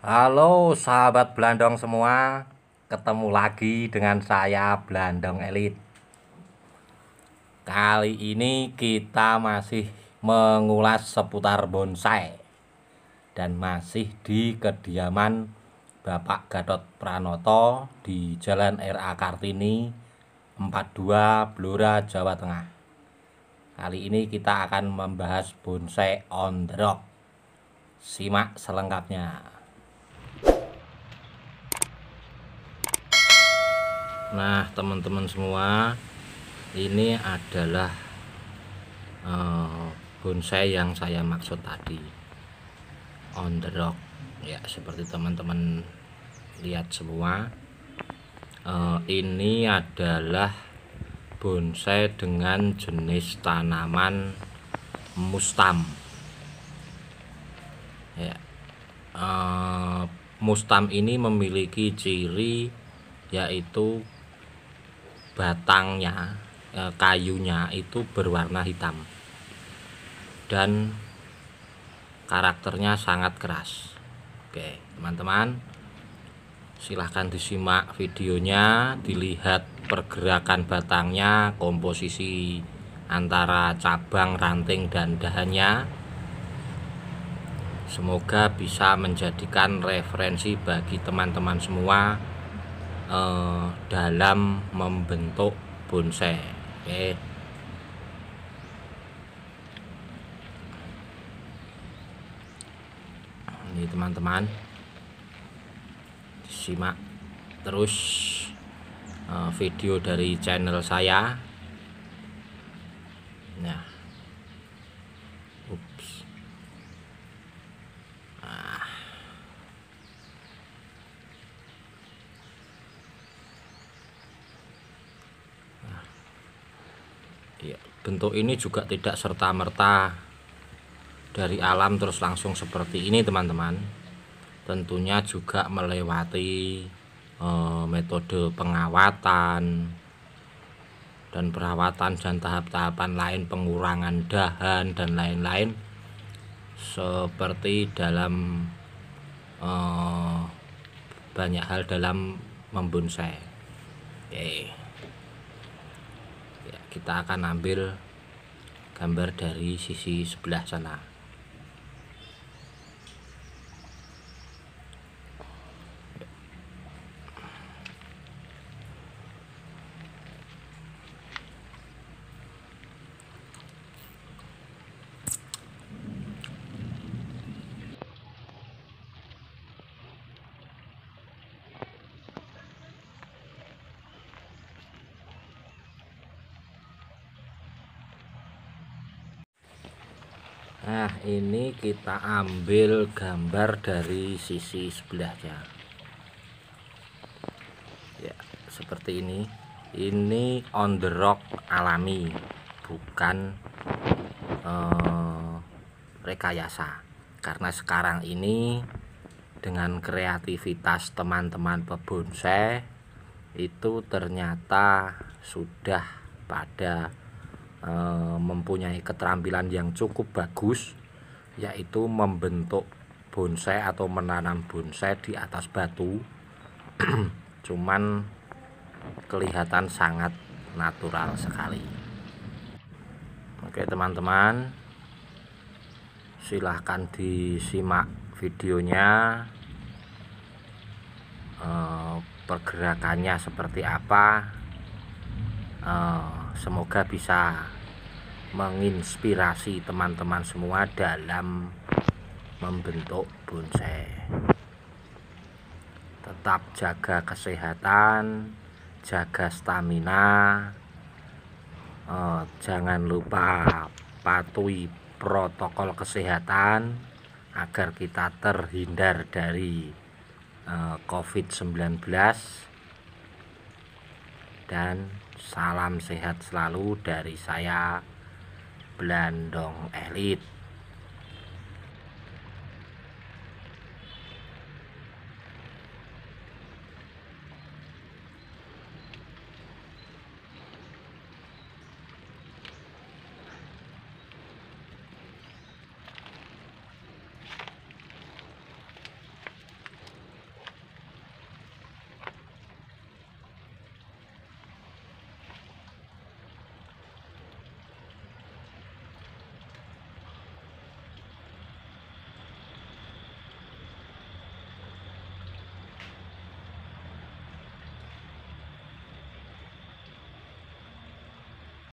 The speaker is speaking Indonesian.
Halo sahabat Blandong semua, ketemu lagi dengan saya Blandong Elit. Kali ini kita masih mengulas seputar bonsai dan masih di kediaman Bapak gadot Pranoto di Jalan RA Kartini 42 Blora Jawa Tengah. Kali ini kita akan membahas bonsai on the rock. Simak selengkapnya. Nah teman-teman semua ini adalah uh, bonsai yang saya maksud tadi on the rock ya seperti teman-teman lihat semua uh, ini adalah bonsai dengan jenis tanaman mustam ya uh, mustam ini memiliki ciri yaitu batangnya eh, kayunya itu berwarna hitam dan karakternya sangat keras oke teman-teman silahkan disimak videonya dilihat pergerakan batangnya komposisi antara cabang ranting dan dahannya semoga bisa menjadikan referensi bagi teman-teman semua eh, dalam membentuk bonsai. Oke. Ini teman-teman simak terus eh, video dari channel saya. Nah, bentuk ini juga tidak serta-merta dari alam terus langsung seperti ini teman-teman tentunya juga melewati eh, metode pengawatan dan perawatan dan tahap-tahapan lain pengurangan dahan dan lain-lain seperti dalam e, banyak hal dalam membonsai okay kita akan ambil gambar dari sisi sebelah sana Nah ini kita ambil gambar dari sisi sebelahnya Ya seperti ini Ini on the rock alami Bukan eh, rekayasa Karena sekarang ini dengan kreativitas teman-teman pebonsai Itu ternyata sudah pada Eh, mempunyai keterampilan yang cukup bagus yaitu membentuk bonsai atau menanam bonsai di atas batu cuman kelihatan sangat natural sekali oke teman-teman silahkan disimak videonya e, pergerakannya seperti apa uh, semoga bisa menginspirasi teman-teman semua dalam membentuk bonsai tetap jaga kesehatan jaga stamina eh, jangan lupa patuhi protokol kesehatan agar kita terhindar dari eh, COVID-19 dan Salam sehat selalu dari saya, Blandong Elit.